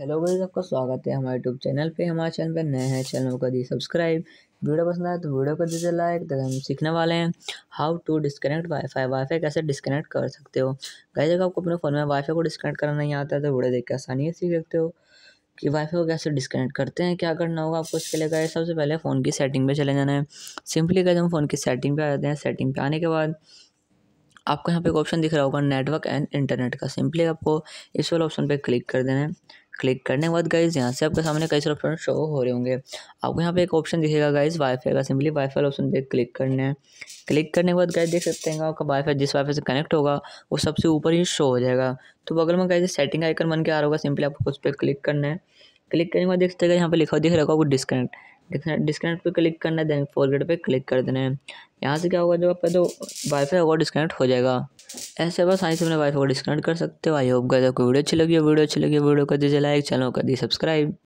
hello guys आपका स्वागत है हमारे यूट्यूब चैनल पे हमारे चैनल पे नए हैं चैनल को दी सब्सक्राइब वीडियो पसंद आए तो वीडियो को दीजिए लाइक तो हम सीखने वाले हैं how to disconnect wifi wifi कैसे डिस्कनेक्ट कर सकते हो गाइस अगर आपको अपने फ़ोन में वाईफाई को डिस्कनेक्ट करना नहीं आता तो वीडियो देख के आसानी से सीख सकते हो कि वाईफाई को कैसे डिस्कनेक्ट करते हैं क्या करना होगा आपको इसके लिए गए सबसे पहले फ़ोन की सेटिंग पर चले जाना है सिंपली गाइस हम फ़ोन की सेटिंग पर आ जाते हैं सेटिंग पर आने के बाद आपको यहाँ पे एक ऑप्शन दिख रहा होगा नेटवर्क एंड इंटरनेट का सिंपली आपको इस वाले ऑप्शन पे क्लिक कर देना है क्लिक करने के बाद गाइज यहाँ से आपके सामने कई सारे ऑप्शन शो हो रहे होंगे आपको यहाँ पे एक ऑप्शन दिखेगा गाइज वाईफाई का सिंपली वाईफाई ऑप्शन पे क्लिक करना है क्लिक करने के बाद गाइज देख सकते हैं आपका वाईफाई जिस वाईफाई से कनेक्ट होगा वो सबसे ऊपर ही शो हो जाएगा तो बगल में गाइज सेटिंग आइकन बन के आ रहा होगा सिंपली आपको उस पर क्लिक करना है क्लिक करने के बाद देख सकते हैं यहाँ पे लिखा दिख रहा होगा वो डिस्कनेक्ट डिस्कनेक्ट पे क्लिक करना है देन फॉरगेट पे क्लिक कर देना है यहाँ से क्या होगा जो आपका जो वाईफाई होगा डिस्कनेक्ट हो जाएगा ऐसे बस आई से अपने वाईफाई को डिस्कनेक्ट कर सकते हो आई होप गए कोई वीडियो अच्छी लगी हो वीडियो अच्छी लगी वीडियो कर दीजिए लाइक चैनल कर दीजिए सब्सक्राइब